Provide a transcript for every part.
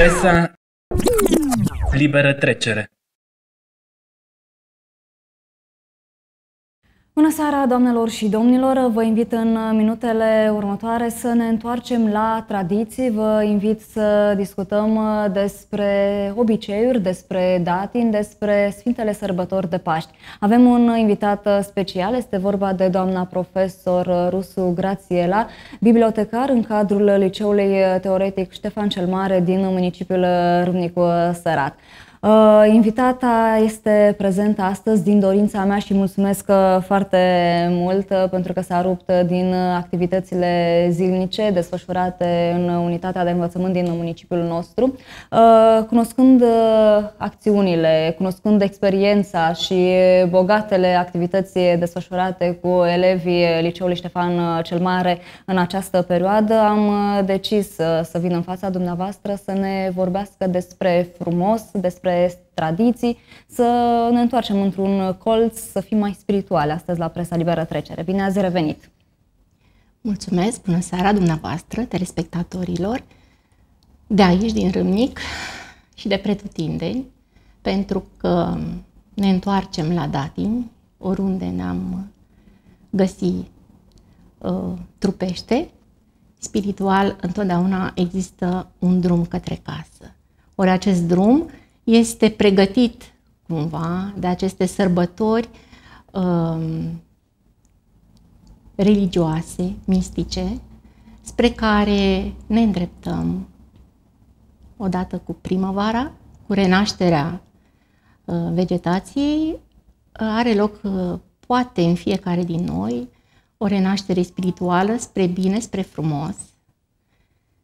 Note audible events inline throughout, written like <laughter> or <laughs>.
Presa liberă trecere Bună seara, doamnelor și domnilor! Vă invit în minutele următoare să ne întoarcem la tradiții. Vă invit să discutăm despre obiceiuri, despre datin, despre Sfintele Sărbători de Paști. Avem un invitat special, este vorba de doamna profesor Rusu Grațiela, bibliotecar în cadrul Liceului Teoretic Ștefan cel Mare din municipiul Râmnicu Sărat. Uh, invitata este prezentă astăzi din dorința mea și mulțumesc uh, foarte mult uh, pentru că s-a rupt din activitățile zilnice desfășurate în unitatea de învățământ din municipiul nostru. Cunoscând acțiunile, cunoscând experiența și bogatele activități desfășurate cu elevii Liceului Ștefan cel Mare în această perioadă, am decis să vin în fața dumneavoastră să ne vorbească despre frumos, despre despre tradiții, să ne întoarcem într-un colț, să fim mai spirituale astăzi la Presa Liberă Trecere. Bine ați revenit! Mulțumesc! Bună seara dumneavoastră, telespectatorilor, de aici, din Râmnic și de pretutindeni, pentru că ne întoarcem la datini, oriunde ne-am găsi uh, trupește, spiritual întotdeauna există un drum către casă. Ori acest drum este pregătit cumva de aceste sărbători um, religioase, mistice, spre care ne îndreptăm odată cu primăvara, cu renașterea uh, vegetației, uh, are loc uh, poate în fiecare din noi o renaștere spirituală spre bine, spre frumos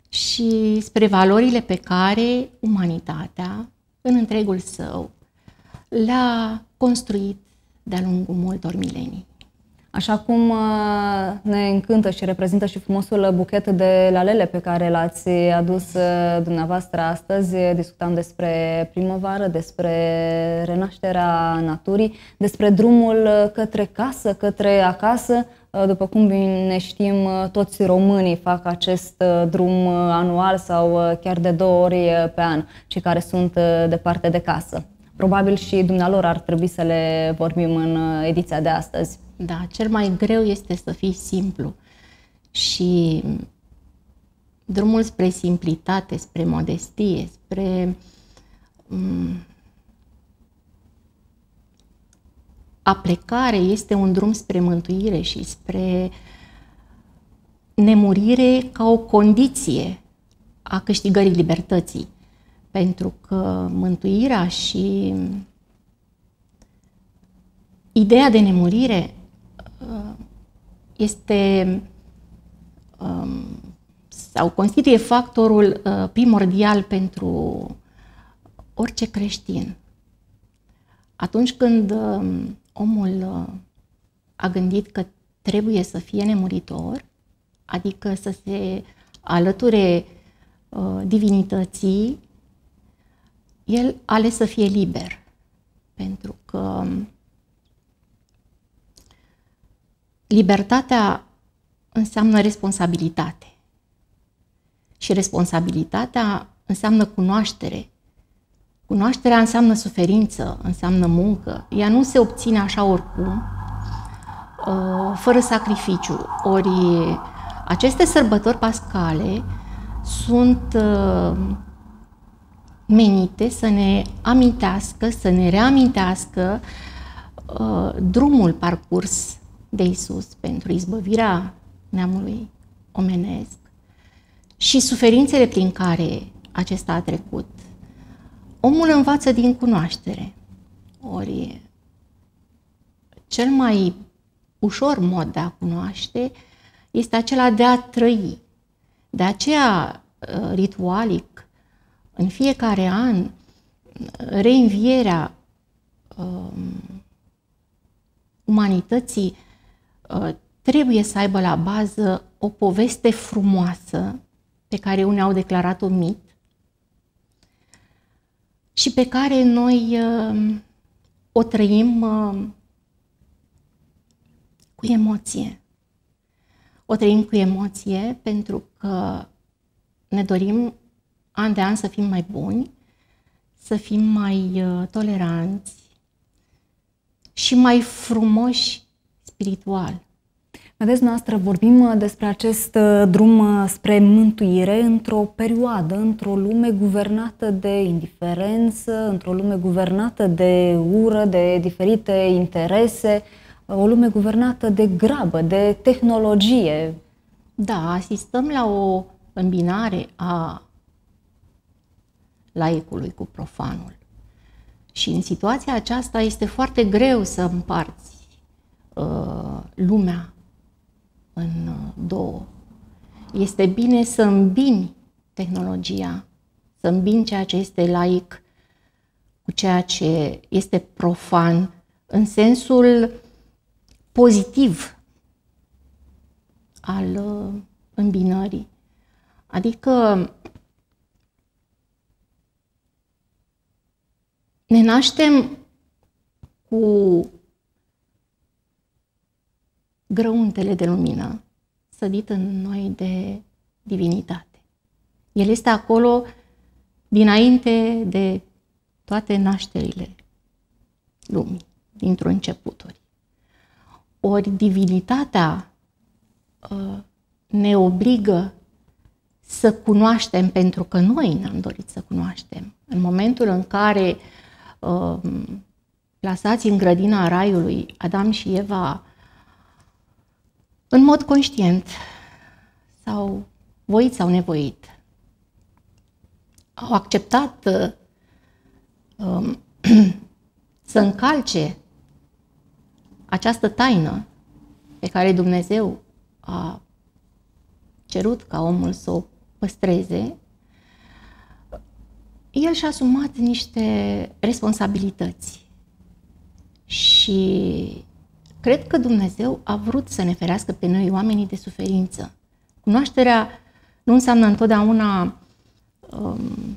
și spre valorile pe care umanitatea în întregul său, l-a construit de-a lungul multor milenii. Așa cum uh, ne încântă și reprezintă și frumosul buchet de lalele pe care l-ați adus uh, dumneavoastră astăzi, discutam despre primăvară, despre renașterea naturii, despre drumul către casă, către acasă, Uh, după cum ne știm, uh, toți românii fac acest uh, drum anual sau chiar de două ori pe an, cei care sunt departe de casă. Probabil și dumnealor ar trebui să le vorbim în ediția de astăzi. Da, cel mai greu este să fii simplu. Și drumul spre simplitate, spre modestie, spre mm, aplecare este un drum spre mântuire și spre nemurire ca o condiție a câștigării libertății. Pentru că mântuirea și ideea de nemurire uh, este um, sau constituie factorul uh, primordial pentru orice creștin. Atunci când um, omul uh, a gândit că trebuie să fie nemuritor, adică să se alăture uh, divinității, el ales să fie liber, pentru că um, libertatea înseamnă responsabilitate și responsabilitatea înseamnă cunoaștere Cunoașterea înseamnă suferință, înseamnă muncă. Ea nu se obține așa oricum, ă, fără sacrificiu. Ori aceste sărbători pascale sunt ă, menite să ne amintească, să ne reamintească ă, drumul parcurs de Isus pentru izbăvirea neamului omenesc și suferințele prin care acesta a trecut omul învață din cunoaștere. Ori cel mai ușor mod de a cunoaște este acela de a trăi. De aceea, uh, ritualic, în fiecare an, uh, reînvierea um, umanității uh, trebuie să aibă la bază o poveste frumoasă pe care unii au declarat-o mit, și pe care noi uh, o trăim uh, cu emoție. O trăim cu emoție pentru că ne dorim an de an să fim mai buni, să fim mai uh, toleranți și mai frumoși spiritual. Vedeți, noastră, vorbim uh, despre acest uh, drum uh, spre mântuire într-o perioadă, într-o lume guvernată de indiferență, într-o lume guvernată de ură, de diferite interese, o lume guvernată de grabă, de tehnologie. Da, asistăm la o îmbinare a laicului cu profanul. Și în situația aceasta este foarte greu să împarți uh, lumea în uh, două. Este bine să îmbini tehnologia, să îmbini ceea ce este laic cu ceea ce este profan, în sensul pozitiv al uh, îmbinării. Adică ne naștem cu grăuntele de lumină sădit în noi de divinitate. El este acolo dinainte de toate nașterile lumii, dintr-un începuturi. Ori divinitatea uh, ne obligă să cunoaștem pentru că noi ne-am dorit să cunoaștem. În momentul în care uh, plasați în grădina Raiului, Adam și Eva în mod conștient sau voit sau nevoit, au acceptat uh, um, <clears throat> să încalce această taină pe care Dumnezeu a cerut ca omul să o păstreze, el și-a asumat niște responsabilități și Cred că Dumnezeu a vrut să ne ferească pe noi oamenii de suferință. Cunoașterea nu înseamnă întotdeauna um,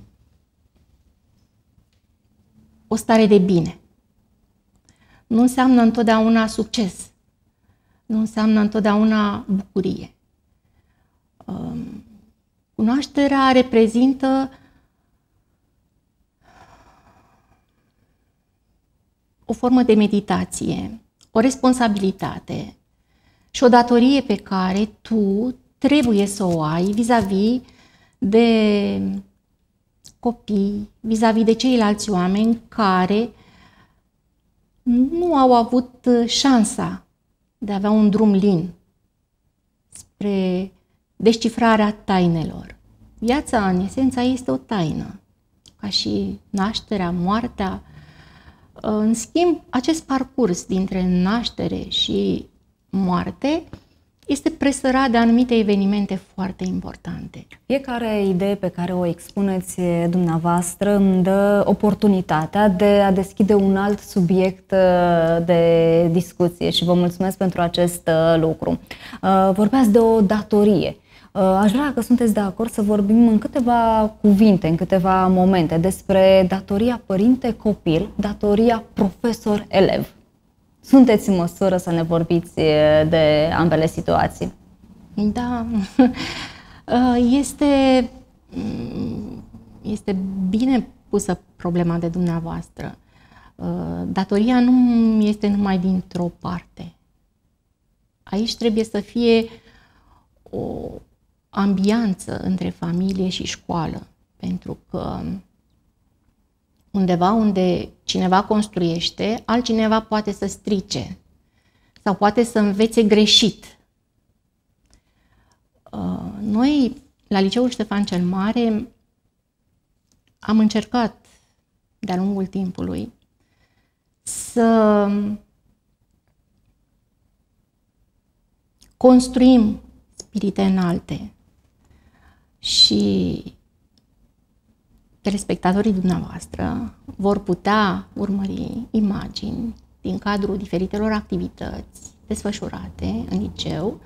o stare de bine. Nu înseamnă întotdeauna succes. Nu înseamnă întotdeauna bucurie. Um, cunoașterea reprezintă o formă de meditație, o responsabilitate și o datorie pe care tu trebuie să o ai vis-a-vis de copii, vis-a-vis de ceilalți oameni care nu au avut șansa de a avea un drum lin spre descifrarea tainelor. Viața, în esența, este o taină, ca și nașterea, moartea, în schimb, acest parcurs dintre naștere și moarte este presărat de anumite evenimente foarte importante. Fiecare idee pe care o expuneți dumneavoastră îmi dă oportunitatea de a deschide un alt subiect uh, de discuție și vă mulțumesc pentru acest uh, lucru. Uh, vorbeați de o datorie. Uh, aș vrea, că sunteți de acord, să vorbim în câteva cuvinte, în câteva momente, despre datoria părinte-copil, datoria profesor-elev. Sunteți în măsură să ne vorbiți uh, de ambele situații? Da. <laughs> Uh, este, mm, este bine pusă problema de dumneavoastră. Datoria nu este numai dintr-o parte. Aici trebuie să fie o, ambianță între familie și școală, pentru că undeva unde cineva construiește, altcineva poate să strice sau poate să învețe greșit. Uh, noi, la Liceul Ștefan cel Mare, am încercat de-a lungul timpului să construim spirite înalte, și telespectatorii dumneavoastră vor putea urmări imagini din cadrul diferitelor activități desfășurate în liceu.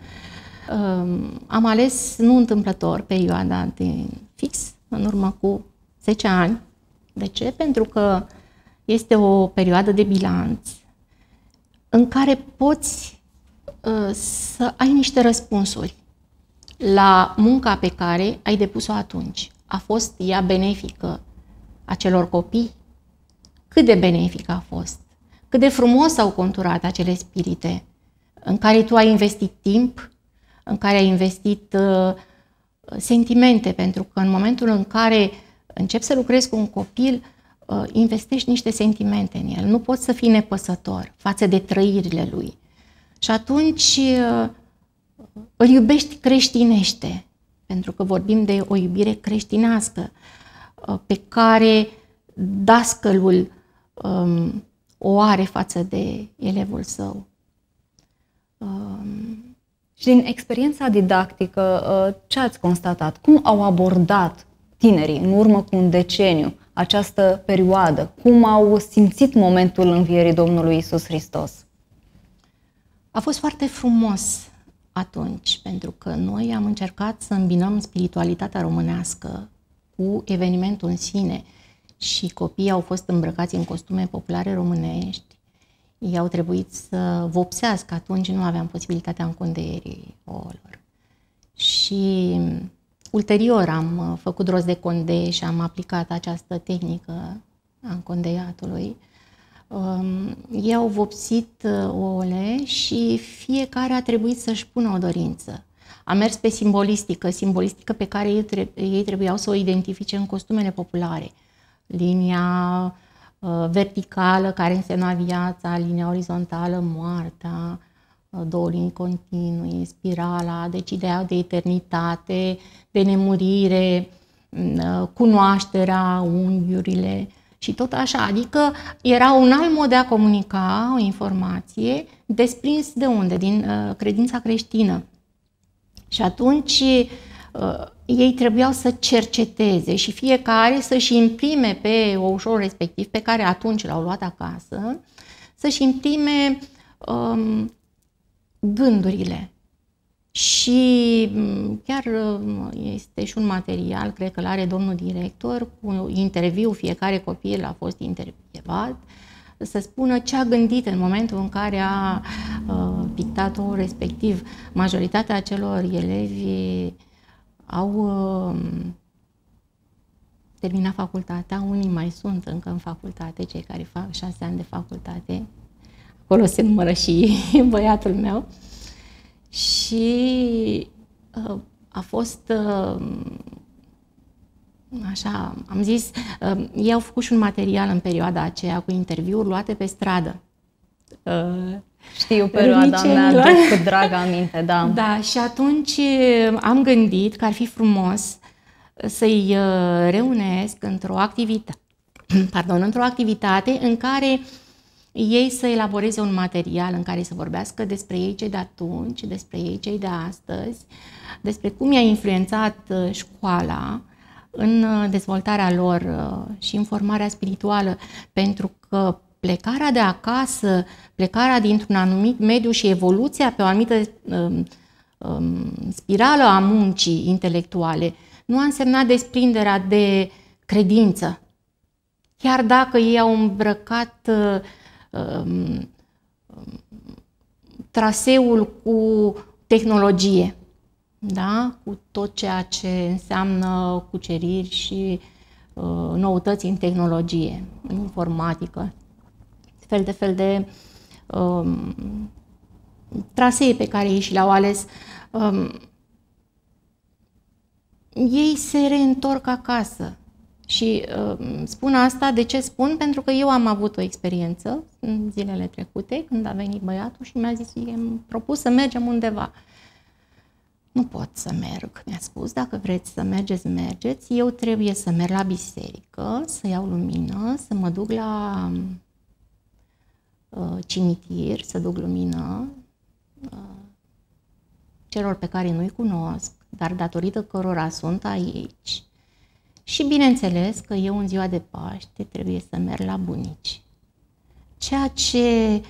Um, am ales nu întâmplător perioada de fix, în urmă cu 10 ani. De ce? Pentru că este o perioadă de bilanț în care poți uh, să ai niște răspunsuri la munca pe care ai depus-o atunci. A fost ea benefică acelor copii? Cât de benefică a fost? Cât de frumos au conturat acele spirite în care tu ai investit timp, în care ai investit uh, sentimente, pentru că în momentul în care începi să lucrezi cu un copil, uh, investești niște sentimente în el. Nu poți să fii nepăsător față de trăirile lui. Și atunci uh, îl iubești creștinește, pentru că vorbim de o iubire creștinească, uh, pe care dascălul um, o are față de elevul său. Um, și din experiența didactică, uh, ce ați constatat? Cum au abordat tinerii în urmă cu un deceniu această perioadă? Cum au simțit momentul învierii Domnului Isus Hristos? A fost foarte frumos atunci, pentru că noi am încercat să îmbinăm spiritualitatea românească cu evenimentul în sine și copiii au fost îmbrăcați în costume populare românești, ei au trebuit să vopsească, atunci nu aveam posibilitatea încondeierii ouălor. Și ulterior am uh, făcut rost de conde și am aplicat această tehnică a încondeiatului ei um, au vopsit uh, ouăle și fiecare a trebuit să-și pună o dorință. A mers pe simbolistică, simbolistică pe care ei, trebuiau să o identifice în costumele populare. Linia uh, verticală care însemna viața, linia orizontală moartea, uh, două linii continui, spirala, deci ideea de eternitate, de nemurire, mm, cunoașterea, unghiurile și tot așa. Adică era un alt mod de a comunica o informație desprins de unde? Din uh, credința creștină. Și atunci uh, ei trebuiau să cerceteze și fiecare să-și imprime pe ușor respectiv, pe care atunci l-au luat acasă, să-și imprime um, gândurile, și mm, chiar mm, este și un material, cred că l-are domnul director, cu interviu, fiecare copil a fost intervievat, să spună ce a gândit în momentul în care a uh, pictat-o respectiv. Majoritatea celor elevi au uh, terminat facultatea, unii mai sunt încă în facultate, cei care fac șase ani de facultate. Acolo se numără și <laughs> băiatul meu. Uh, și uh, a fost uh, așa, am zis, uh, ei au făcut și un material în perioada aceea cu interviuri luate pe stradă. Uh, știu perioada mea, cu dragă aminte, da. <laughs> Da, și atunci uh, am gândit că ar fi frumos să-i uh, reunesc într-o activitate, <clears throat> pardon, într-o activitate în care uh, ei să elaboreze un material în care să vorbească despre ei cei de atunci, despre ei cei de astăzi, despre cum i-a influențat uh, școala în uh, dezvoltarea lor uh, și în formarea spirituală, pentru că plecarea de acasă, plecarea dintr-un anumit mediu și evoluția pe o anumită um, um, spirală a muncii intelectuale nu a însemnat desprinderea de credință. Chiar dacă ei au îmbrăcat uh, Um, traseul cu tehnologie, da? cu tot ceea ce înseamnă cuceriri și uh, noutăți în tehnologie, în informatică, fel de fel de um, trasee pe care ei și le-au ales. Um, ei se reîntorc acasă. Și uh, spun asta, de ce spun? Pentru că eu am avut o experiență în zilele trecute, când a venit băiatul și mi-a zis, i-am propus să mergem undeva. Nu pot să merg, mi-a spus, dacă vreți să mergeți, mergeți, eu trebuie să merg la biserică, să iau lumină, să mă duc la uh, cimitir, să duc lumină uh, celor pe care nu-i cunosc, dar datorită cărora sunt aici, și bineînțeles că eu în ziua de Paște trebuie să merg la bunici. Ceea ce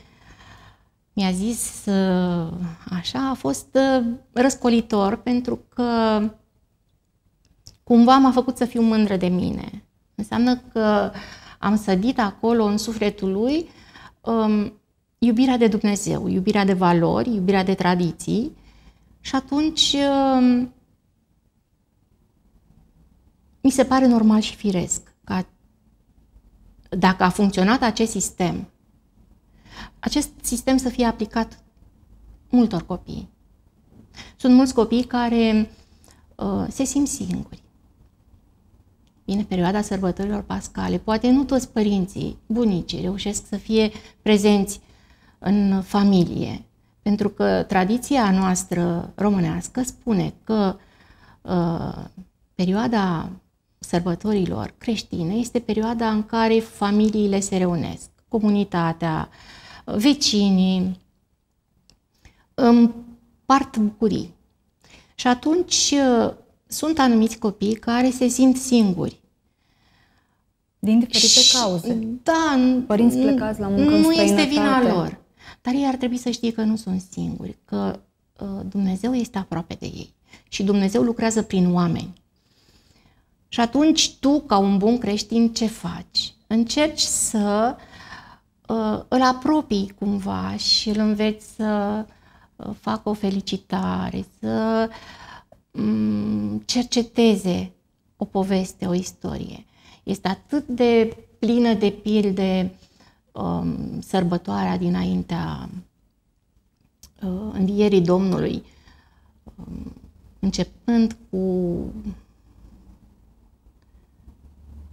mi-a zis așa a fost ă, răscolitor pentru că cumva m-a făcut să fiu mândră de mine. Înseamnă că am sădit acolo în sufletul lui um, iubirea de Dumnezeu, iubirea de valori, iubirea de tradiții și atunci um, mi se pare normal și firesc ca dacă a funcționat acest sistem, acest sistem să fie aplicat multor copii. Sunt mulți copii care uh, se simt singuri. Bine, perioada sărbătorilor pascale, poate nu toți părinții, bunicii reușesc să fie prezenți în familie, pentru că tradiția noastră românească spune că uh, perioada sărbătorilor creștine este perioada în care familiile se reunesc, comunitatea, vecinii, împart bucurii. Și atunci uh, sunt anumiți copii care se simt singuri. Din diferite și, cauze. Da. Părinți plecați la muncă Nu este vina lor. Dar ei ar trebui să știe că nu sunt singuri, că uh, Dumnezeu este aproape de ei. Și Dumnezeu lucrează prin oameni. Și atunci tu, ca un bun creștin, ce faci? Încerci să uh, îl apropii cumva și îl înveți să uh, facă o felicitare, să um, cerceteze o poveste, o istorie. Este atât de plină de pilde um, sărbătoarea dinaintea uh, învierii Domnului, um, începând cu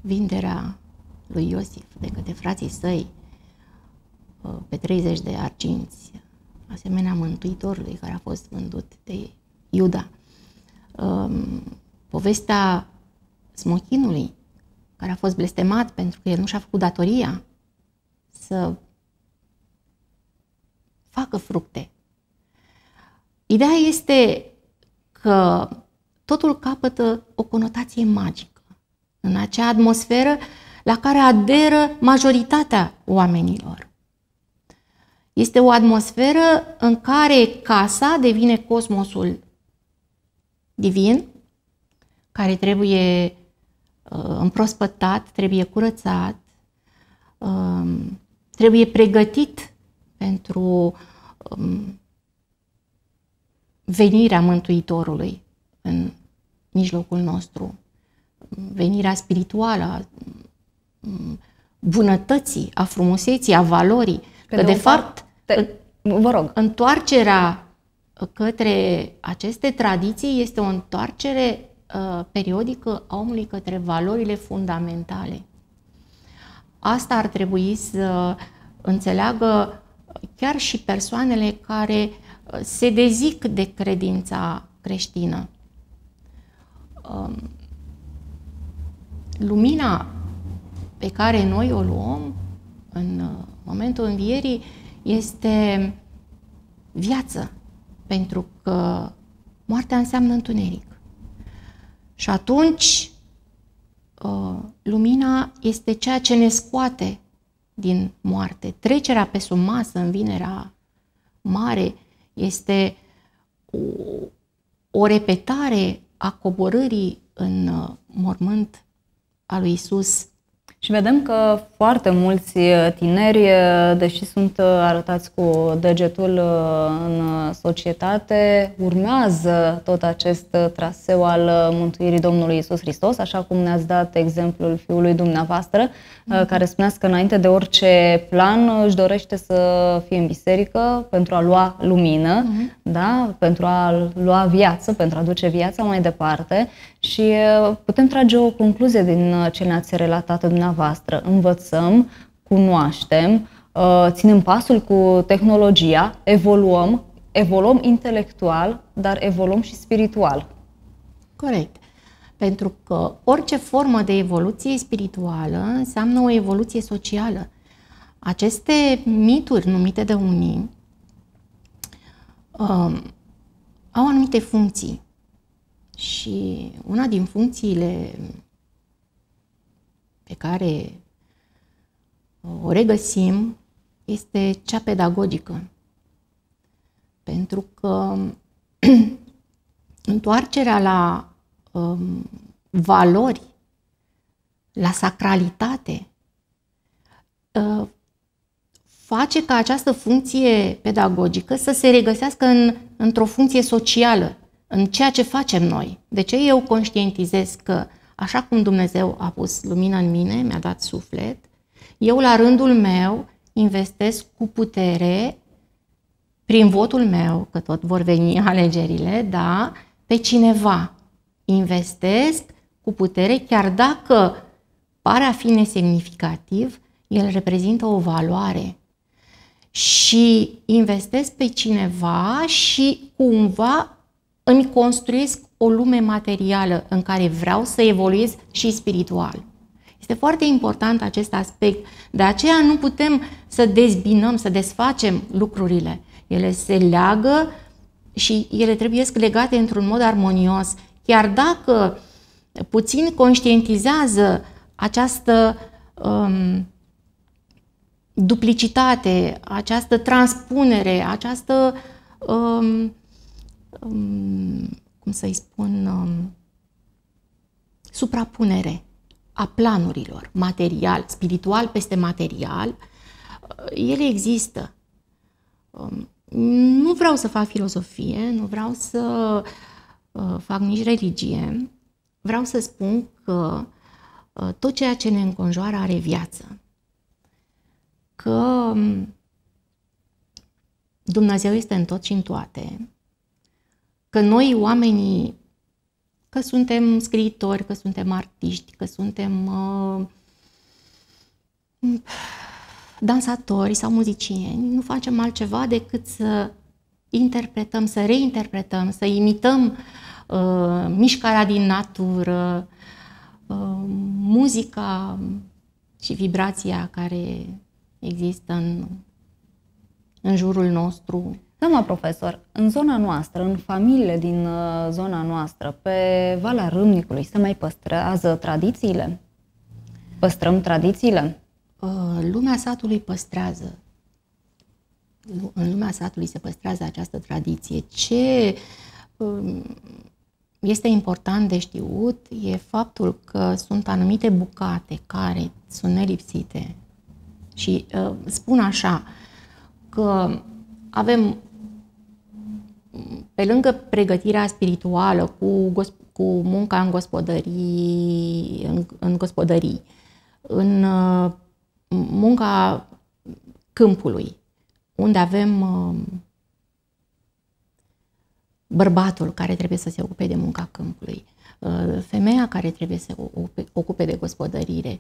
vinderea lui Iosif de către frații săi uh, pe 30 de arginți, asemenea Mântuitorului care a fost vândut de Iuda. Um, povestea smochinului care a fost blestemat pentru că el nu și-a făcut datoria să facă fructe. Ideea este că totul capătă o conotație magică în acea atmosferă la care aderă majoritatea oamenilor. Este o atmosferă în care casa devine cosmosul divin, care trebuie uh, împrospătat, trebuie curățat, uh, trebuie pregătit pentru um, venirea Mântuitorului în mijlocul nostru venirea spirituală, a mm, bunătății, a frumuseții, a valorii. Pe că, de, fapt, te... vă rog. Întoarcerea către aceste tradiții este o întoarcere uh, periodică a omului către valorile fundamentale. Asta ar trebui să înțeleagă chiar și persoanele care uh, se dezic de credința creștină. Um, lumina pe care noi o luăm în uh, momentul învierii este viață, pentru că moartea înseamnă întuneric. Și atunci uh, lumina este ceea ce ne scoate din moarte. Trecerea pe sub masă în vinerea mare este o, o repetare a coborârii în uh, mormânt a lui Isus. Și vedem că foarte mulți eh, tineri, eh, deși sunt eh, arătați cu degetul în societate, urmează tot acest traseu al mântuirii Domnului Isus Hristos, așa cum ne-ați dat exemplul fiului dumneavoastră, mm-hmm. care spunea că înainte de orice plan își dorește să fie în biserică pentru a lua lumină, mm-hmm. da? pentru a lua viață, pentru a duce viața mai departe și putem trage o concluzie din uh, ce ne-ați relatat dumneavoastră. Învățăm, cunoaștem, uh, ținem pasul cu tehnologia, evoluăm, evoluăm intelectual, dar evoluăm și spiritual. Corect. Pentru că orice formă de evoluție spirituală înseamnă o evoluție socială. Aceste mituri numite de unii um, au anumite funcții și una din funcțiile pe care o regăsim este cea pedagogică. Pentru că <clears throat> întoarcerea la um, valori, la sacralitate, uh, face ca această funcție pedagogică să se regăsească în, într-o funcție socială, în ceea ce facem noi. De ce eu conștientizez că așa cum Dumnezeu a pus lumina în mine, mi-a dat suflet, eu la rândul meu investesc cu putere prin votul meu, că tot vor veni <laughs> alegerile, da, pe cineva. Investesc cu putere, chiar dacă pare a fi nesemnificativ, el reprezintă o valoare. Și investesc pe cineva și cumva îmi construiesc o lume materială în care vreau să evoluez și spiritual. Este foarte important acest aspect. De aceea nu putem să dezbinăm, să desfacem lucrurile. Ele se leagă și ele trebuie legate într-un mod armonios. Chiar dacă puțin conștientizează această um, duplicitate, această transpunere, această um, Um, cum să-i spun, um, suprapunere a planurilor, material, spiritual peste material, uh, ele există. Um, nu vreau să fac filozofie, nu vreau să uh, fac nici religie. Vreau să spun că uh, tot ceea ce ne înconjoară are viață. Că um, Dumnezeu este în tot și în toate că noi oamenii, că suntem scriitori, că suntem artiști, că suntem uh, dansatori sau muzicieni, nu facem altceva decât să interpretăm, să reinterpretăm, să imităm uh, mișcarea din natură, uh, muzica și vibrația care există în, în jurul nostru. Doamna profesor, în zona noastră, în familiile din uh, zona noastră, pe Valea Râmnicului, se mai păstrează tradițiile? Păstrăm tradițiile? Uh, lumea satului păstrează. În lumea satului se păstrează această tradiție. Ce um, este important de știut e faptul că sunt anumite bucate care sunt nelipsite. Și uh, spun așa că avem pe lângă pregătirea spirituală cu, cu munca în gospodării, în, în gospodării, în uh, munca câmpului, unde avem uh, bărbatul care trebuie să se ocupe de munca câmpului, uh, femeia care trebuie să se ocupe de gospodărire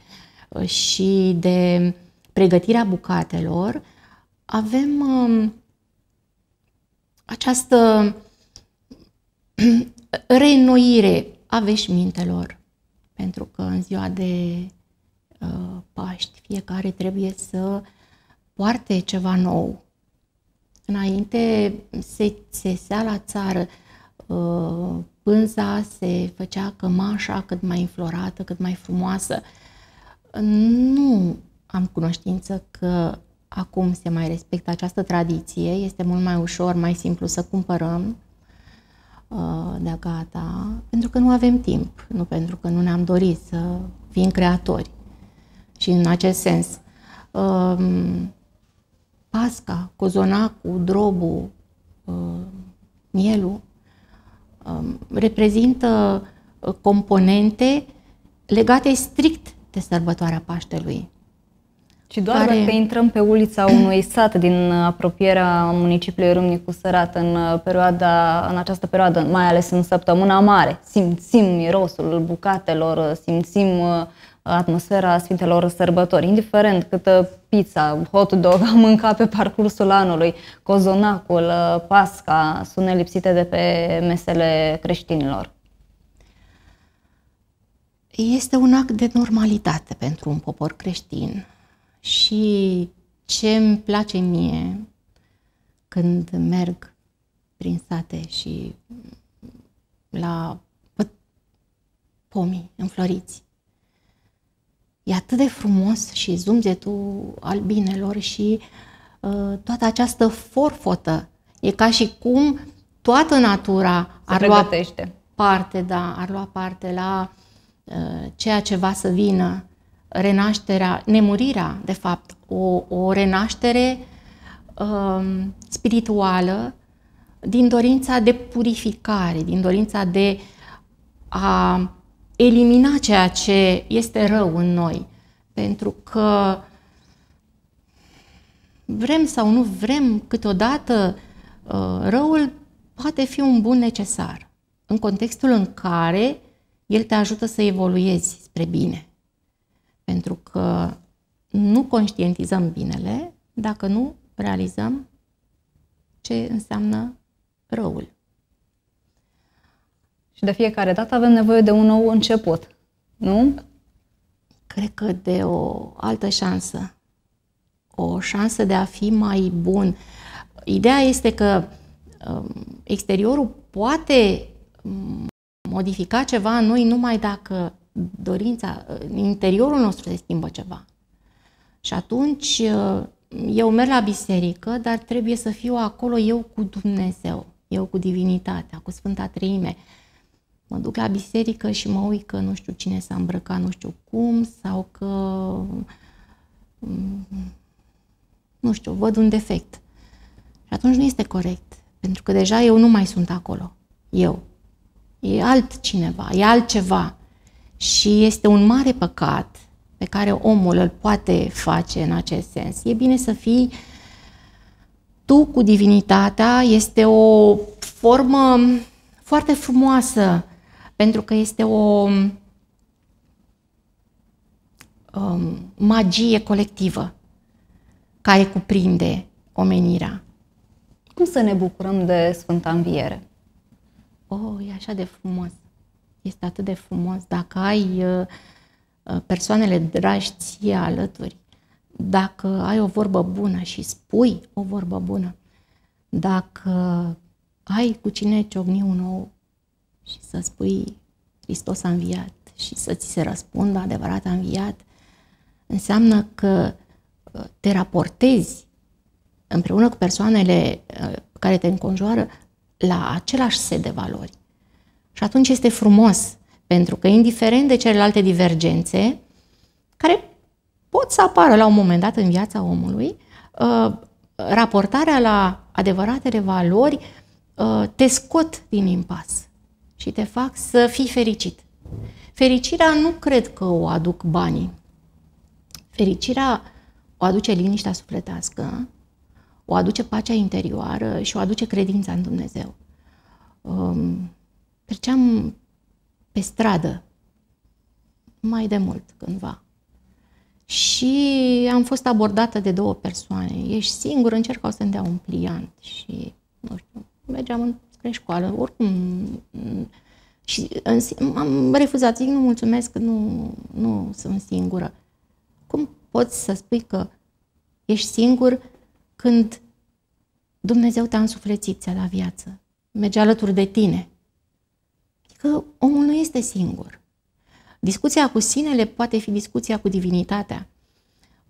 și de pregătirea bucatelor, avem această <clears throat> reînnoire a veșmintelor, pentru că în ziua de uh, Paști fiecare trebuie să poarte ceva nou. Înainte se țesea la țară uh, pânza, se făcea cămașa cât mai înflorată, cât mai frumoasă. Nu am cunoștință că acum se mai respectă această tradiție, este mult mai ușor, mai simplu să cumpărăm uh, de gata, pentru că nu avem timp, nu pentru că nu ne-am dorit să fim creatori. Și în acest sens, um, pasca, cozonacul, drobul, uh, mielul, um, reprezintă uh, componente legate strict de sărbătoarea Paștelui ci doar care... dacă intrăm pe ulița unui sat din apropierea municipiului Râmnicu Sărat în, uh, perioada, în această perioadă, mai ales în săptămâna mare, simțim mirosul bucatelor, uh, simțim uh, atmosfera Sfintelor Sărbători, indiferent câtă pizza, hot dog am mâncat pe parcursul anului, cozonacul, pasca sunt nelipsite de pe mesele creștinilor. Este un act de normalitate pentru un popor creștin și ce îmi place mie când merg prin sate și la pomii înfloriți. E atât de frumos și zumzetul albinelor și uh, toată această forfotă. E ca și cum toată natura ar lua parte, da, ar lua parte la uh, ceea ce va să vină renașterea, nemurirea, de fapt, o, o renaștere um, spirituală din dorința de purificare, din dorința de a elimina ceea ce este rău în noi. Pentru că vrem sau nu vrem, câteodată uh, răul poate fi un bun necesar, în contextul în care el te ajută să evoluezi spre bine. Pentru că nu conștientizăm binele dacă nu realizăm ce înseamnă răul. Și de fiecare dată avem nevoie de un nou început, nu? Cred că de o altă șansă. O șansă de a fi mai bun. Ideea este că um, exteriorul poate modifica ceva în noi numai dacă dorința, în interiorul nostru se schimbă ceva. Și atunci uh, eu merg la biserică, dar trebuie să fiu acolo eu cu Dumnezeu, eu cu divinitatea, cu Sfânta Treime. Mă duc la biserică și mă uit că nu știu cine s-a îmbrăcat, nu știu cum, sau că mm, nu știu, văd un defect. Și atunci nu este corect, pentru că deja eu nu mai sunt acolo. Eu. E altcineva, e altceva. Și este un mare păcat pe care omul îl poate face în acest sens. E bine să fii tu cu divinitatea, este o formă foarte frumoasă, pentru că este o um, magie colectivă care cuprinde omenirea. Cum să ne bucurăm de Sfânta Înviere? Oh, e așa de frumos. Este atât de frumos dacă ai uh, uh, persoanele dragi ție alături, dacă ai o vorbă bună și spui o vorbă bună, dacă ai cu cine ciogni un nou și să spui Hristos a înviat și să ți se răspundă adevărat a înviat, înseamnă că uh, te raportezi împreună cu persoanele care te înconjoară la același set de valori. Și atunci este frumos, pentru că indiferent de celelalte divergențe, care pot să apară la un moment dat în viața omului, uh, raportarea la adevăratele valori uh, te scot din impas și te fac să fii fericit. Fericirea nu cred că o aduc banii. Fericirea o aduce liniștea sufletească, o aduce pacea interioară și o aduce credința în Dumnezeu. Um, Treceam pe stradă mai de mult cândva. Și am fost abordată de două persoane. Ești singur, încercau să-mi dea un pliant și, nu știu, mergeam în școală. Oricum, și în, am refuzat, zic, nu mulțumesc, nu, nu sunt singură. Cum poți să spui că ești singur când Dumnezeu te-a însuflețit, ți-a dat viață? Merge alături de tine că omul nu este singur. Discuția cu sinele poate fi discuția cu divinitatea.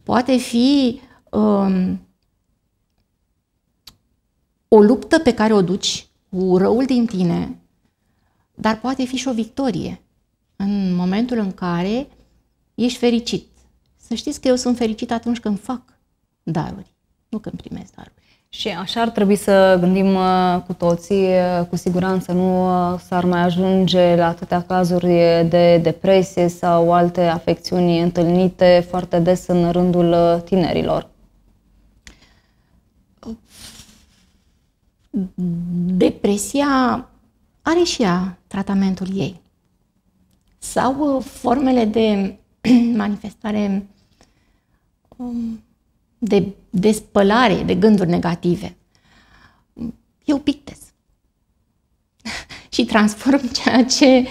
Poate fi um, o luptă pe care o duci cu răul din tine, dar poate fi și o victorie în momentul în care ești fericit. Să știți că eu sunt fericit atunci când fac daruri, nu când primesc daruri. Și așa ar trebui să gândim uh, cu toții, uh, cu siguranță nu uh, s-ar mai ajunge la atâtea cazuri de depresie sau alte afecțiuni întâlnite foarte des în rândul tinerilor. Depresia are și ea tratamentul ei. Sau formele de <clears throat> manifestare um, de, de spălare de gânduri negative. Eu pictez <laughs> și transform ceea ce,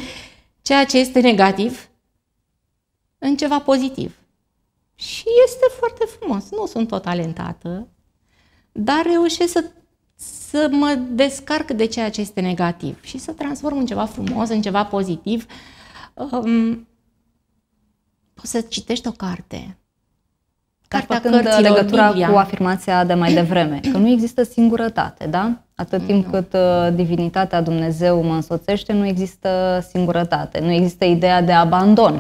ceea ce este negativ în ceva pozitiv. Și este foarte frumos. Nu sunt tot talentată, dar reușesc să, să mă descarc de ceea ce este negativ și să transform în ceva frumos, în ceva pozitiv. Um, poți să citești o carte, Cartea făcând uh, cărților, legătura Biblia. cu afirmația de mai devreme, că nu există singurătate, da? Atât timp nu. cât uh, divinitatea Dumnezeu mă însoțește, nu există singurătate, nu există ideea de abandon.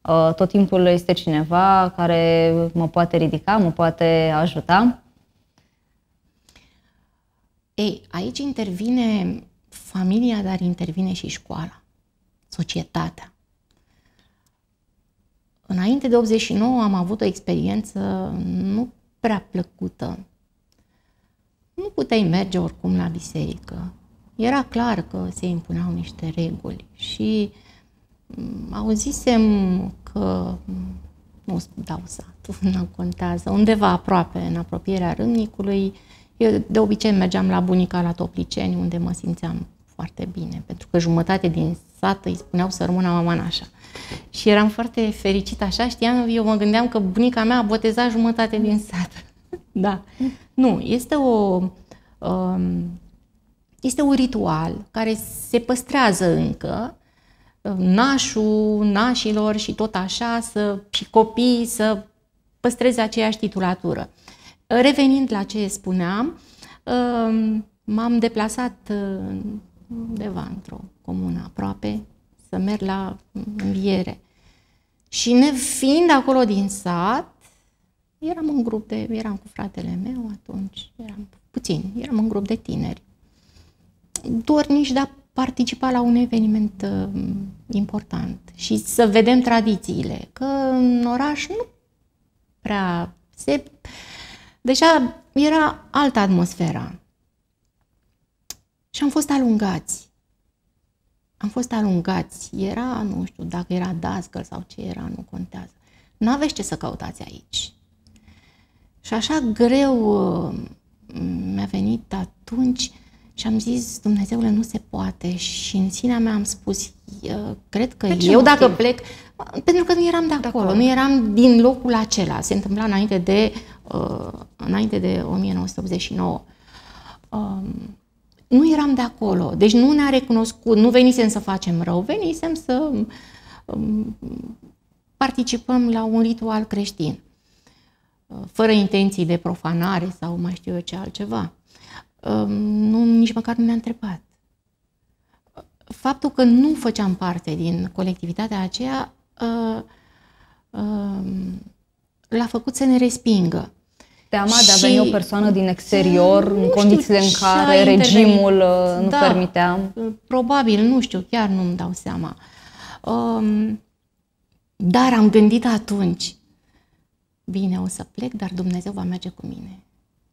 Uh, tot timpul este cineva care mă poate ridica, mă poate ajuta. Ei, aici intervine familia, dar intervine și școala, societatea. Înainte de 89 am avut o experiență nu prea plăcută. Nu puteai merge oricum la biserică. Era clar că se impuneau niște reguli și mm, auzisem că mm, nu dau satul, <laughs> nu contează, undeva aproape, în apropierea râmnicului, eu de obicei mergeam la bunica la Topliceni, unde mă simțeam foarte bine, pentru că jumătate din sat îi spuneau să rămână mama așa. Și eram foarte fericită așa, știam, eu mă gândeam că bunica mea a botezat jumătate din sat. <laughs> da. Nu, este o... Um, este un ritual care se păstrează încă, um, nașul, nașilor și tot așa, să, și copiii să păstreze aceeași titulatură. Revenind la ce spuneam, um, m-am deplasat uh, undeva într-o comună aproape, să merg la înviere. Și ne fiind acolo din sat, eram un grup de, eram cu fratele meu atunci, eram puțin, eram un grup de tineri. nici de a participa la un eveniment uh, important și să vedem tradițiile, că în oraș nu prea se... Deja era altă atmosfera. Și am fost alungați am fost alungați. Era, nu știu, dacă era dascăl sau ce era, nu contează. Nu aveți ce să căutați aici. Și așa greu uh, mi-a venit atunci și am zis, Dumnezeule, nu se poate. Și în sinea mea am spus, cred că de eu dacă motiv? plec, pentru că nu eram de acolo, de acolo, nu eram din locul acela. Se întâmpla înainte de, uh, înainte de 1989. Uh, um, nu eram de acolo. Deci nu ne-a recunoscut, nu venisem să facem rău, venisem să um, participăm la un ritual creștin, uh, fără intenții de profanare sau mai știu eu ce altceva. Um, nu, nici măcar nu ne-a întrebat. Uh, faptul că nu făceam parte din colectivitatea aceea uh, uh, l-a făcut să ne respingă teama de a veni o persoană din exterior mm, în condițiile în care regimul uh, nu da, permitea? Probabil, nu știu, chiar nu-mi dau seama. Um, dar am gândit atunci, bine, o să plec, dar Dumnezeu va merge cu mine.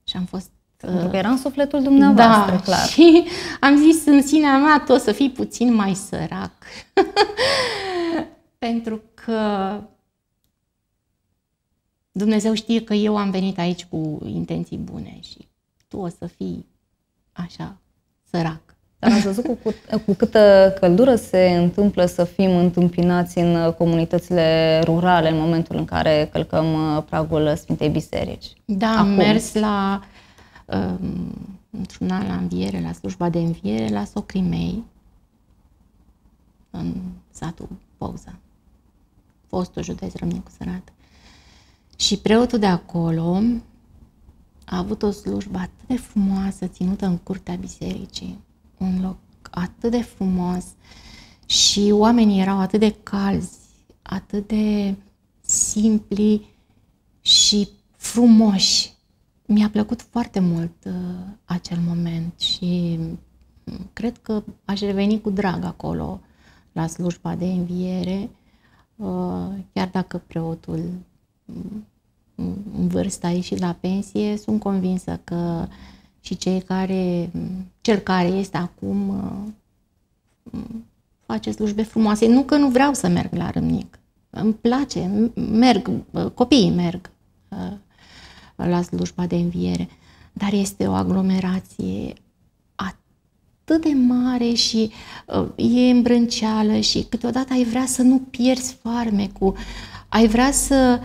Și am fost pentru că uh, era în sufletul dumneavoastră, da, clar. și am zis în sinea mea, tu o să fii puțin mai sărac. <laughs> Pentru că Dumnezeu știe că eu am venit aici cu intenții bune și tu o să fii așa, sărac. Dar ați văzut cu, cu, cu câtă căldură se întâmplă să fim întâmpinați în comunitățile rurale în momentul în care călcăm uh, pragul Sfintei Biserici. Da, Acum. am mers la um, într-un an la înviere, la slujba de înviere, la socrii mei, în satul Pouza, fostul județ Râmnicu Sărată. Și preotul de acolo a avut o slujbă atât de frumoasă ținută în curtea bisericii, un loc atât de frumos și oamenii erau atât de calzi, atât de simpli și frumoși. Mi-a plăcut foarte mult uh, acel moment și mm, cred că aș reveni cu drag acolo la slujba de înviere, uh, chiar dacă preotul mm, în vârstă, și ieșit la pensie, sunt convinsă că și cei care, cel care este acum uh, face slujbe frumoase. Nu că nu vreau să merg la râmnic. Îmi place, merg, copiii merg uh, la slujba de înviere. Dar este o aglomerație atât de mare și uh, e îmbrânceală și câteodată ai vrea să nu pierzi farmecul, ai vrea să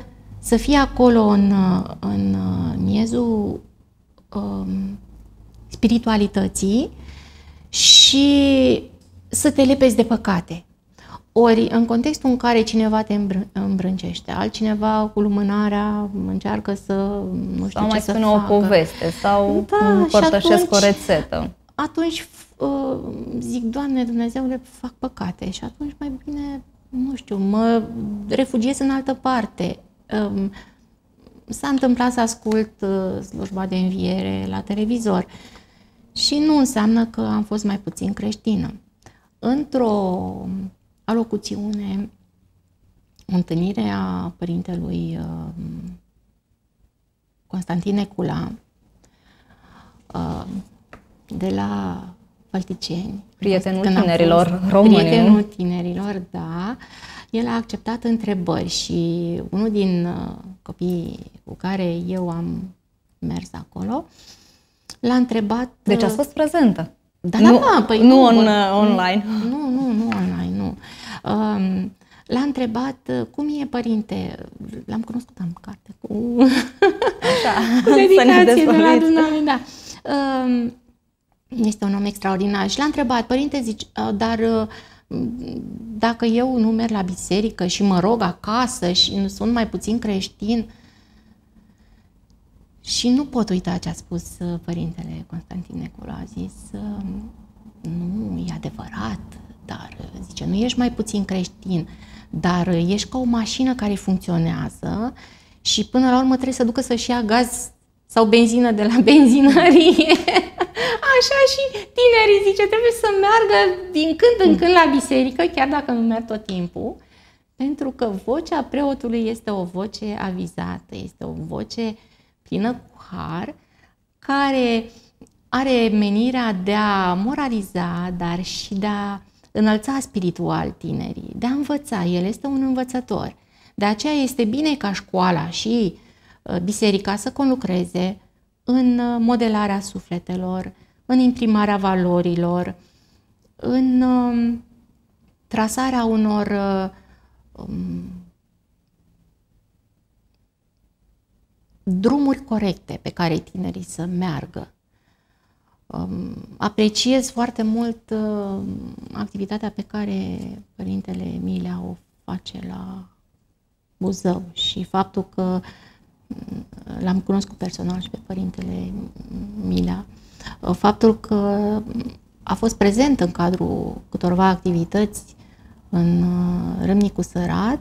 să fie acolo în, în miezul um, spiritualității și să te lepezi de păcate. Ori, în contextul în care cineva te îmbrâncește, altcineva cu lumânarea încearcă să, nu știu sau ce mai să spune facă. o poveste sau da, împărtășesc atunci, o rețetă. Atunci uh, zic, Doamne Dumnezeule, fac păcate și atunci mai bine, nu știu, mă refugiez în altă parte s-a întâmplat să ascult uh, slujba de înviere la televizor și nu înseamnă că am fost mai puțin creștină. Într-o alocuțiune, întâlnirea întâlnire a părintelui uh, Constantin Ecula uh, de la Valticeni. Prietenul tinerilor români. Prietenul tinerilor, da el a acceptat întrebări și unul din uh, copiii cu care eu am mers acolo l-a întrebat... Deci a uh, fost prezentă. Da, da, nu, da, păi nu, nu on, uh, online. Nu, nu, nu online, nu. Um, l-a întrebat cum e părinte, l-am cunoscut am carte cu, Așa, cu <laughs> dedicație de la Dunăre, da. Um, este un om extraordinar și l-a întrebat, părinte, zici, dar uh, dacă eu nu merg la biserică și mă rog acasă și sunt mai puțin creștin, și nu pot uita ce a spus uh, părintele Constantin Necula. A zis, uh, nu, e adevărat, dar uh, zice, nu ești mai puțin creștin, dar ești ca o mașină care funcționează și până la urmă trebuie să ducă să-și ia gaz sau benzină de la <laughs> benzinărie Așa și tinerii, zice, trebuie să meargă din când în când la biserică, chiar dacă nu merg tot timpul, pentru că vocea preotului este o voce avizată, este o voce plină cu har, care are menirea de a moraliza, dar și de a înălța spiritual tinerii, de a învăța. El este un învățător. De aceea este bine ca școala și uh, biserica să conlucreze în uh, modelarea sufletelor, în imprimarea valorilor, în um, trasarea unor uh, um, drumuri corecte pe care tinerii să meargă. Um, apreciez foarte mult uh, activitatea pe care părintele Emilia o face la Buzău și faptul că mm, l-am cunoscut personal și pe părintele Mila Uh, faptul că a fost prezent în cadrul câtorva activități în uh, Râmnicu Sărat,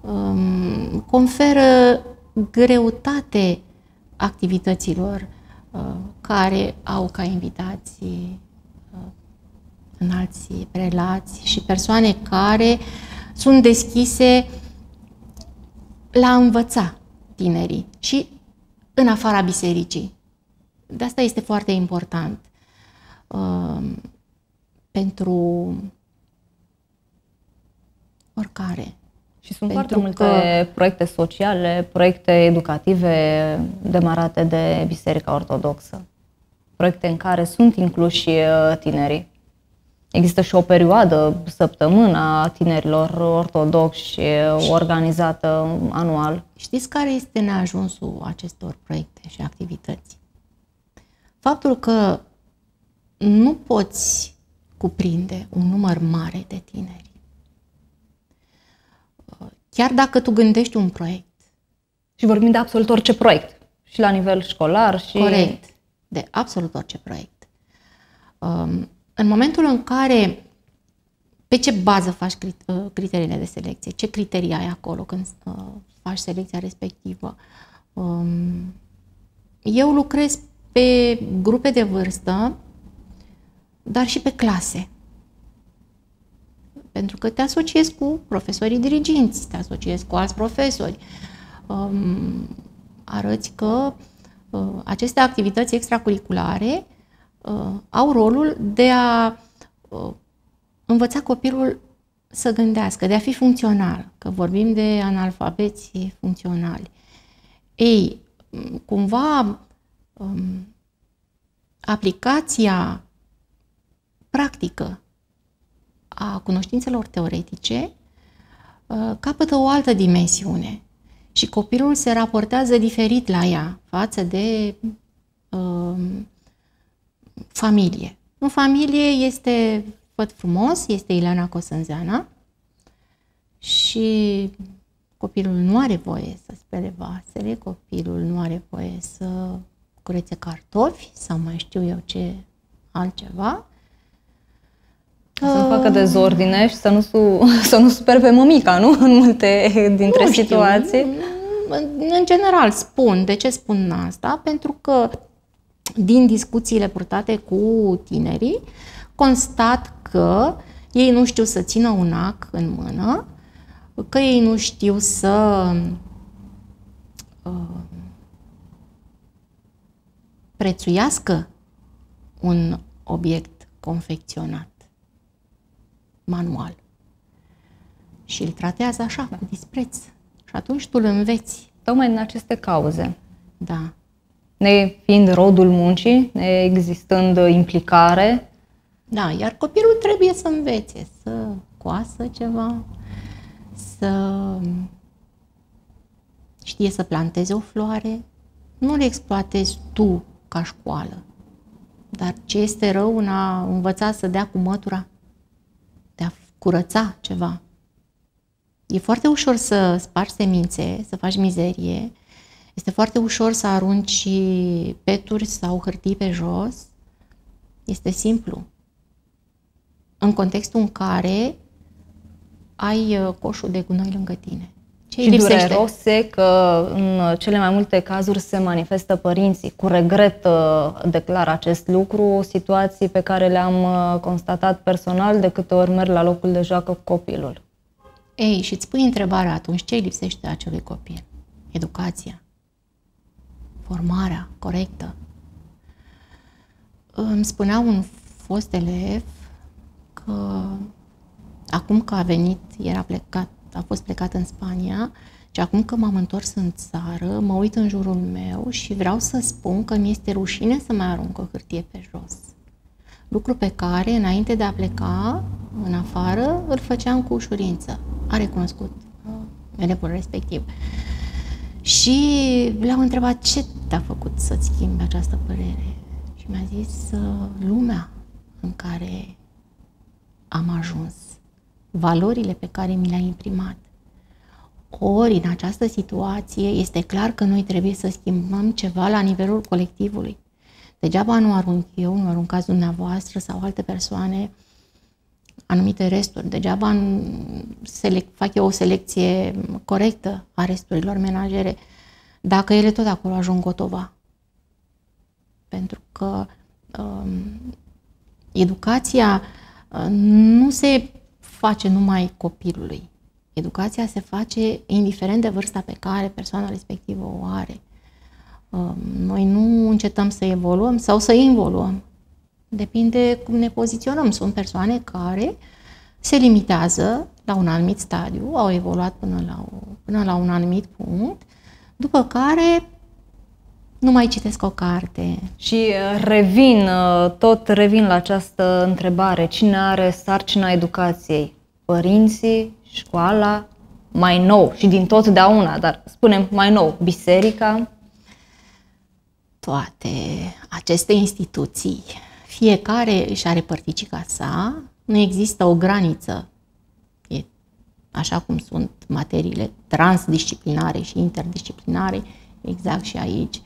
um, conferă greutate activităților uh, care au ca invitații în alții prelați și persoane care sunt deschise la a învăța tinerii și în afara bisericii. De asta este foarte important uh, pentru oricare. Și sunt Pentru foarte că... proiecte sociale, proiecte educative demarate de Biserica Ortodoxă. Proiecte în care sunt incluși uh, tinerii. Există și o perioadă, săptămâna tinerilor ortodoxi uh, organizată anual. Știți care este neajunsul acestor proiecte și activități? faptul că nu poți cuprinde un număr mare de tineri. Chiar dacă tu gândești un proiect. Și vorbim de absolut orice proiect. Și la nivel școlar și... Corect. De absolut orice proiect. Um, în momentul în care pe ce bază faci uh, criteriile de selecție? Ce criterii ai acolo când uh, faci selecția respectivă? Um, eu lucrez pe grupe de vârstă, dar și pe clase. Pentru că te asociezi cu profesorii diriginți, te asociezi cu alți profesori. Um, arăți că uh, aceste activități extracurriculare uh, au rolul de a uh, învăța copilul să gândească, de a fi funcțional, că vorbim de analfabeți funcționali. Ei, cumva um, aplicația practică a cunoștințelor teoretice uh, capătă o altă dimensiune și copilul se raportează diferit la ea față de uh, familie. În familie este Văd frumos, este Ileana Cosânzeana și copilul nu are voie să spele vasele, copilul nu are voie să curețe cartofi sau mai știu eu ce altceva. Să nu facă dezordine și să nu, su, <laughs> să nu super pe mămica, nu? În multe dintre nu știu. situații. În general spun. De ce spun asta? Pentru că din discuțiile purtate cu tinerii, constat că ei nu știu să țină un ac în mână, că ei nu știu să uh, prețuiască un obiect confecționat manual și îl tratează așa, da. cu dispreț. Și atunci tu îl înveți. Tocmai în aceste cauze. Da. Ne fiind rodul muncii, ne existând implicare. Da, iar copilul trebuie să învețe, să coasă ceva, să știe să planteze o floare. Nu le exploatezi tu ca școală. Dar ce este rău în a învăța să dea cu mătura? De a curăța ceva. E foarte ușor să spargi semințe, să faci mizerie, este foarte ușor să arunci peturi sau hârtii pe jos. Este simplu. În contextul în care ai uh, coșul de gunoi lângă tine și lipsește. dureroase, că în cele mai multe cazuri se manifestă părinții. Cu regret uh, declar acest lucru, situații pe care le-am uh, constatat personal de câte ori merg la locul de joacă cu copilul. Ei, și îți pui întrebarea atunci, ce lipsește acelui copil? Educația, formarea corectă. Îmi spunea un fost elev că acum că a venit, era plecat a fost plecat în Spania și acum că m-am întors în țară, mă uit în jurul meu și vreau să spun că mi este rușine să mai arunc o hârtie pe jos. Lucru pe care, înainte de a pleca în afară, îl făceam cu ușurință. A recunoscut uh, elevul respectiv. Și l-am întrebat ce te-a făcut să-ți schimbi această părere. Și mi-a zis lumea în care am ajuns valorile pe care mi le ai imprimat. Ori, în această situație, este clar că noi trebuie să schimbăm ceva la nivelul colectivului. Degeaba nu arunc eu, nu aruncați dumneavoastră sau alte persoane anumite resturi. Degeaba nu selec, fac eu o selecție corectă a resturilor menajere, dacă ele tot acolo ajung gotova. Pentru că um, educația uh, nu se face numai copilului. Educația se face indiferent de vârsta pe care persoana respectivă o are. Um, noi nu încetăm să evoluăm sau să involuăm. Depinde cum ne poziționăm. Sunt persoane care se limitează la un anumit stadiu, au evoluat până la, o, până la un anumit punct, după care nu mai citesc o carte. Și uh, revin, uh, tot revin la această întrebare. Cine are sarcina educației? părinții, școala, mai nou și din totdeauna, dar spunem mai nou, biserica. Toate aceste instituții, fiecare își are părticica sa, nu există o graniță. E, așa cum sunt materiile transdisciplinare și interdisciplinare, exact și aici.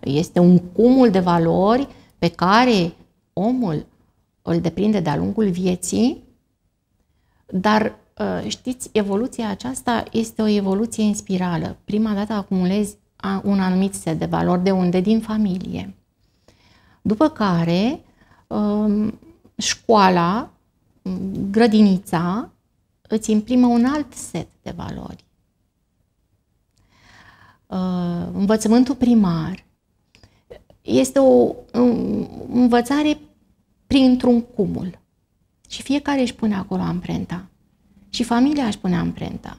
Este un cumul de valori pe care omul îl deprinde de-a lungul vieții dar uh, știți, evoluția aceasta este o evoluție în spirală. Prima dată acumulezi un anumit set de valori de unde? Din familie. După care um, școala, um, grădinița îți imprimă un alt set de valori. Uh, învățământul primar este o învățare printr-un cumul. Și fiecare își pune acolo amprenta. Și familia își pune amprenta.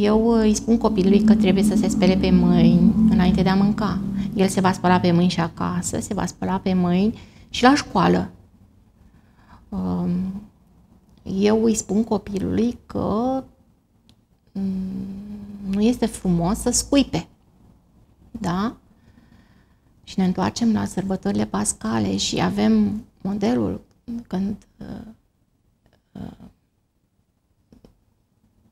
Eu uh, îi spun copilului că trebuie să se spele pe mâini înainte de a mânca. El se va spăla pe mâini și acasă, se va spăla pe mâini și la școală. Um, eu îi spun copilului că mm, nu este frumos să scuipe. Da? Și ne întoarcem la sărbătorile pascale și avem modelul când uh, uh,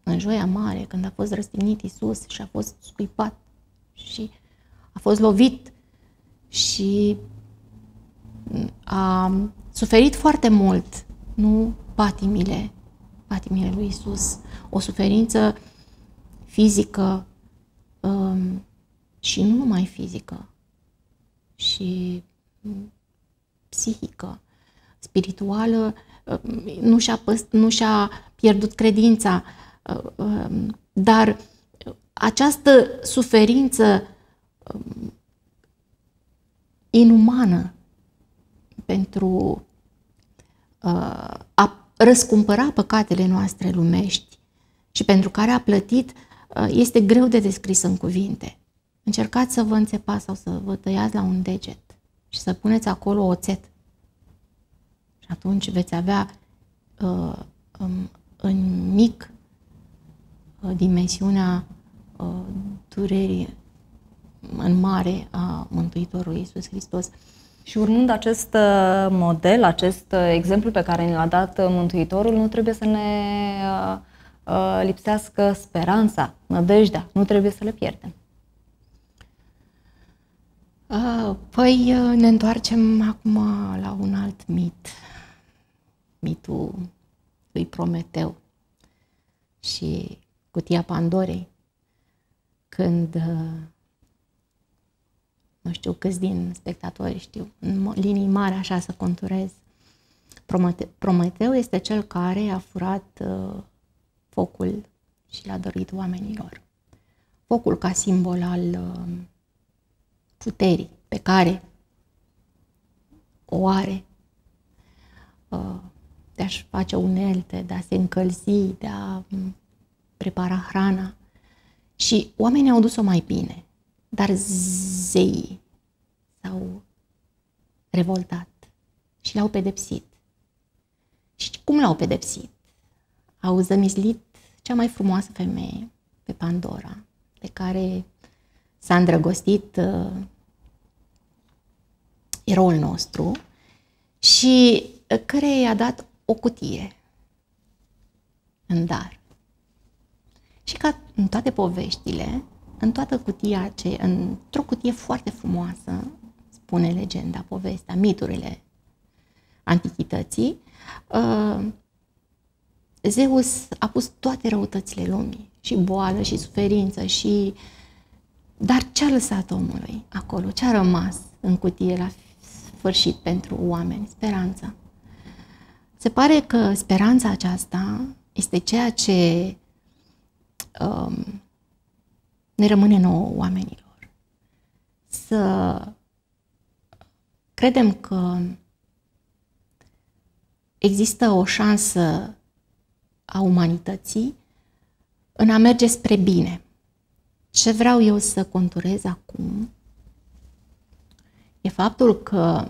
în joia mare, când a fost răstignit Isus și a fost scuipat și a fost lovit și a suferit foarte mult, nu patimile, patimile lui Isus, o suferință fizică um, și nu numai fizică, și psihică spirituală, uh, nu și-a, nu și-a pierdut credința, uh, uh, dar această suferință inumană pentru a răscumpăra păcatele noastre lumești și pentru care a plătit este greu de descris în cuvinte. Încercați să vă înțepați sau să vă tăiați la un deget și să puneți acolo oțet și atunci veți avea uh, um, în mic uh, dimensiunea uh, durerii în mare a Mântuitorului Iisus Hristos. Și urmând acest uh, model, acest uh, exemplu pe care ne l-a dat uh, Mântuitorul, nu trebuie să ne lipsească speranța, nădejdea, nu trebuie să le pierdem. Păi ne întoarcem acum la un alt mit mitul lui Prometeu și cutia Pandorei, când uh, nu știu câți din spectatori știu, în linii mari așa să conturez. Prometeu este cel care a furat uh, focul și l-a dorit oamenilor. Focul ca simbol al uh, puterii pe care o are de a-și face unelte, de a se încălzi, de a prepara hrana. Și oamenii au dus-o mai bine, dar zeii s-au revoltat și l-au pedepsit. Și cum l-au pedepsit? Au zămislit cea mai frumoasă femeie pe Pandora, de care s-a îndrăgostit uh, eroul nostru și uh, care i-a dat o cutie în dar. Și ca în toate poveștile, în toată cutia ce, într-o cutie foarte frumoasă, spune legenda, povestea, miturile antichității, uh, Zeus a pus toate răutățile lumii, și boală, și suferință, și... Dar ce a lăsat omului acolo? Ce a rămas în cutie la sfârșit pentru oameni? Speranța. Se pare că speranța aceasta este ceea ce um, ne rămâne nouă oamenilor. Să credem că există o șansă a umanității în a merge spre bine. Ce vreau eu să conturez acum e faptul că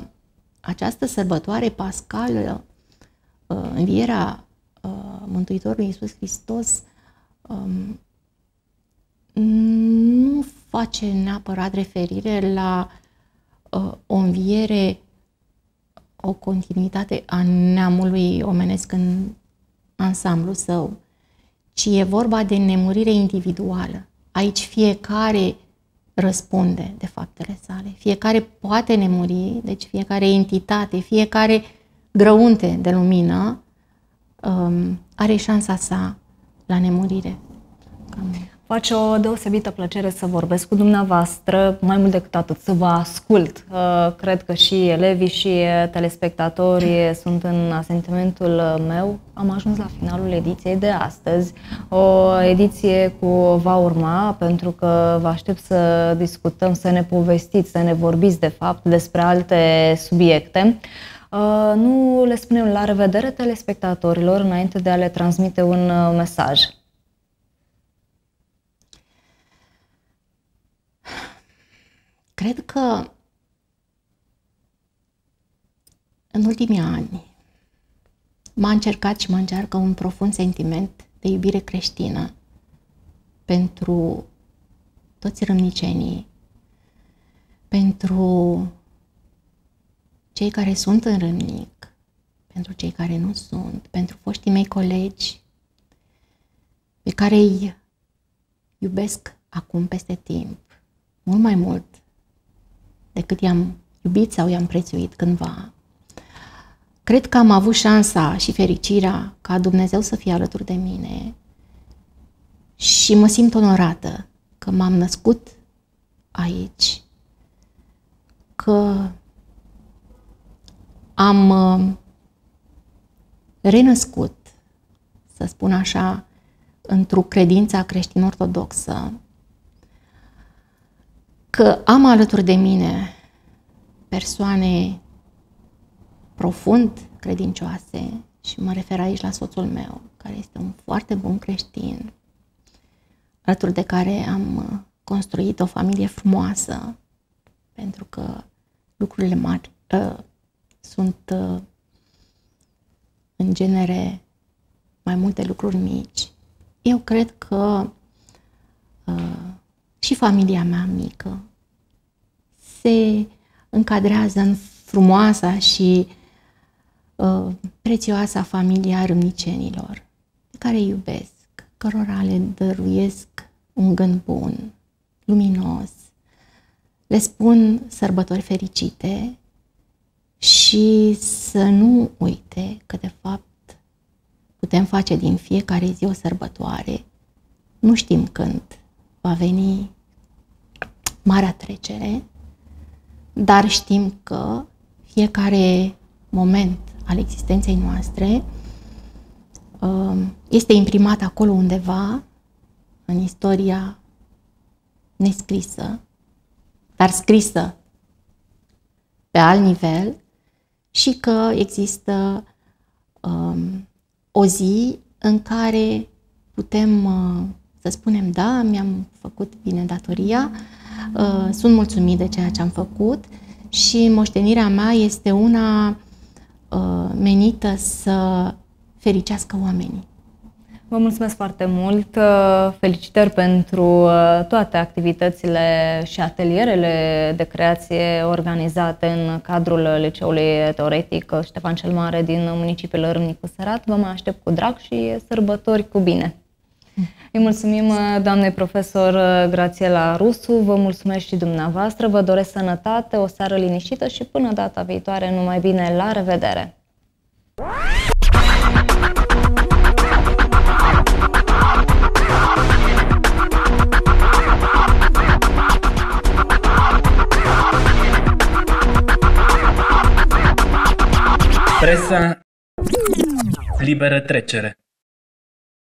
această sărbătoare pascală Uh, învierea uh, Mântuitorului Iisus Hristos um, nu face neapărat referire la uh, o înviere, o continuitate a neamului omenesc în ansamblu său, ci e vorba de nemurire individuală. Aici fiecare răspunde de faptele sale. Fiecare poate nemuri, deci fiecare entitate, fiecare grăunte de lumină, um, are șansa sa la nemurire. Cam. Face o deosebită plăcere să vorbesc cu dumneavoastră, mai mult decât atât, să vă ascult. Uh, cred că și elevii și telespectatorii sunt în asentimentul meu. Am ajuns la finalul ediției de astăzi. O ediție cu va urma, pentru că vă aștept să discutăm, să ne povestiți, să ne vorbiți, de fapt, despre alte subiecte. Uh, nu le spunem la revedere telespectatorilor înainte de a le transmite un uh, mesaj? Cred că în ultimii ani m-a încercat și mă încearcă un profund sentiment de iubire creștină pentru toți râmnicenii, pentru cei care sunt în râmnic, pentru cei care nu sunt, pentru foștii mei colegi pe care îi iubesc acum peste timp, mult mai mult decât i-am iubit sau i-am prețuit cândva. Cred că am avut șansa și fericirea ca Dumnezeu să fie alături de mine și mă simt onorată că m-am născut aici, că am uh, renăscut, să spun așa, într-o credință creștin-ortodoxă, că am alături de mine persoane profund credincioase și mă refer aici la soțul meu, care este un foarte bun creștin, alături de care am uh, construit o familie frumoasă, pentru că lucrurile mari, uh, sunt uh, în genere mai multe lucruri mici. Eu cred că uh, și familia mea mică se încadrează în frumoasa și uh, prețioasa familia râmnicenilor, pe care îi iubesc, cărora le dăruiesc un gând bun, luminos, le spun sărbători fericite și să nu uite că, de fapt, putem face din fiecare zi o sărbătoare. Nu știm când va veni marea trecere, dar știm că fiecare moment al existenței noastre um, este imprimat acolo undeva în istoria nescrisă, dar scrisă pe alt nivel și că există um, o zi în care putem uh, să spunem da, mi-am făcut bine datoria, uh, sunt mulțumit de ceea ce am făcut și moștenirea mea este una uh, menită să fericească oamenii. Vă mulțumesc foarte mult. Uh, felicitări pentru uh, toate activitățile și atelierele de creație organizate în cadrul Liceului Teoretic Ștefan cel Mare din municipiul Râmnicu Sărat. Vă mai aștept cu drag și sărbători cu bine. Îi mulțumim uh, doamnei profesor Grațiela Rusu, vă mulțumesc și dumneavoastră, vă doresc sănătate, o seară liniștită și până data viitoare numai bine, la revedere! Presa liberă trecere